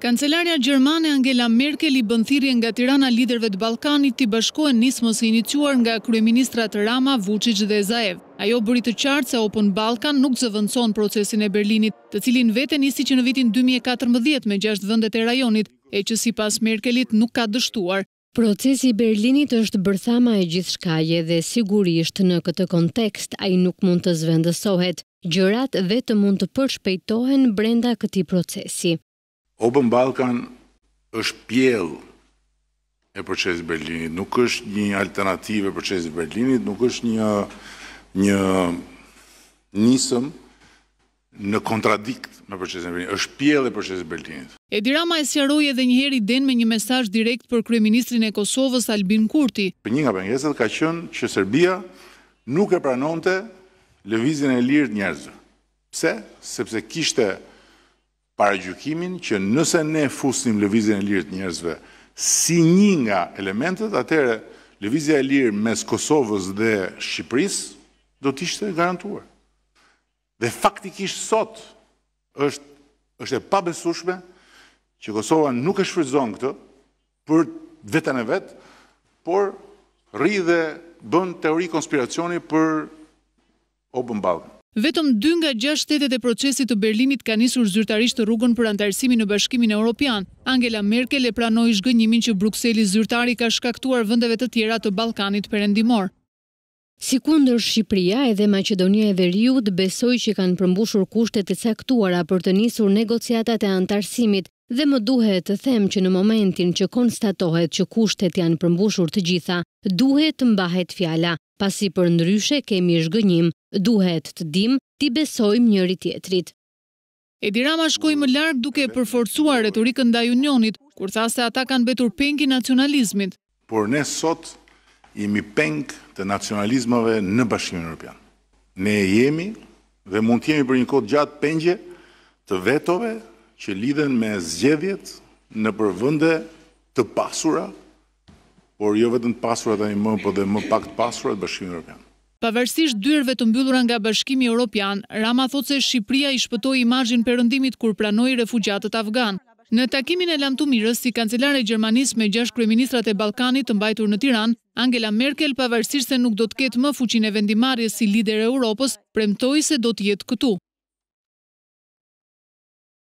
Kancelarja Gjermane Angela Merkel i bëndhiri nga Tirana liderve të Balkanit të bashkohen nismës i iniciuar nga Kryeministrat Rama, Vucic dhe Zaev. Ajo bëri të qartë se Open Balkan nuk zëvëndson procesin e Berlinit, të cilin vete nisi që në vitin 2014 me 6 vëndet e rajonit, e që si pas Merkelit nuk ka dështuar. Procesi Berlinit është bërthama e gjithë shkaje dhe sigurisht në këtë kontekst a i nuk mund të zvendësohet, gjërat vetë mund të përshpejtohen brenda këti procesi. Open Balkan është pjell e procesit Berlinit, nuk është një alternative e procesit Berlinit, nuk është një një nisëm në kontradikt me procesin Berlinit, është pjell e procesit Berlinit. Edi Rama e sjaroj edhe njëheri den me një mesaj direkt për Kryeministrin e Kosovës Albin Kurti. Për një nga pëngeset ka qënë që Serbia nuk e pranonte lëvizin e lirë njerëzë. Pse? Sepse kishte paragjukimin që nëse ne fusnim lëvizjen e lirë të njerëzve si një nga elementet, atere lëvizja e lirë mes Kosovës dhe Shqipëris do të ishte garantuar. Dhe faktikisht sot është, është e pabesushme që Kosova nuk e shfrizon këtë për vetën e vetë, por rri dhe bën teori konspiracioni për Open balën. Vetëm dy nga gja shtetet e procesit të Berlinit ka njësur zyrtarisht të rrugën për antarësimin në bashkimin e Europian. Angela Merkel e pranoj shgënjimin që Bruxelles zyrtari ka shkaktuar vëndeve të tjera të Balkanit për endimor. Si kundër Shqipria edhe Macedonia e Veriut besoj që kanë përmbushur kushtet e caktuara për të njësur negociatat e antarësimit dhe më duhet të them që në momentin që konstatohet që kushtet janë përmbushur të gjitha, duhet të mbahet fjala. Pasi për ndryshe kemi zhgënjim, duhet të dim ti besojmë njëri tjetrit. Edi Rama shkoj më lartë duke përforcuar retorikën da unionit, kur tha se ata kanë betur pengi nacionalizmit. Por ne sot jemi peng të nacionalizmave në bashkimin në Europian. Ne jemi dhe mund të jemi për një kod gjatë pengje të vetove që lidhen me zgjedhjet në përvënde të pasura por jo vetën pasurat e një më, po dhe më pak të pasurat bashkimi Europian. Pavarësisht dyrëve të mbyllura nga bashkimi Europian, Rama thot se Shqipria i shpëtoj imajin përëndimit kur pranoj refugjatët Afganë. Në takimin e lamtu mirës, si kancelare Gjermanis me gjash kreministrat e Balkanit të mbajtur në Tiran, Angela Merkel, pavarësisht se nuk do të ketë më fuqin e vendimarje si lider e Europës, premtoj se do të jetë këtu.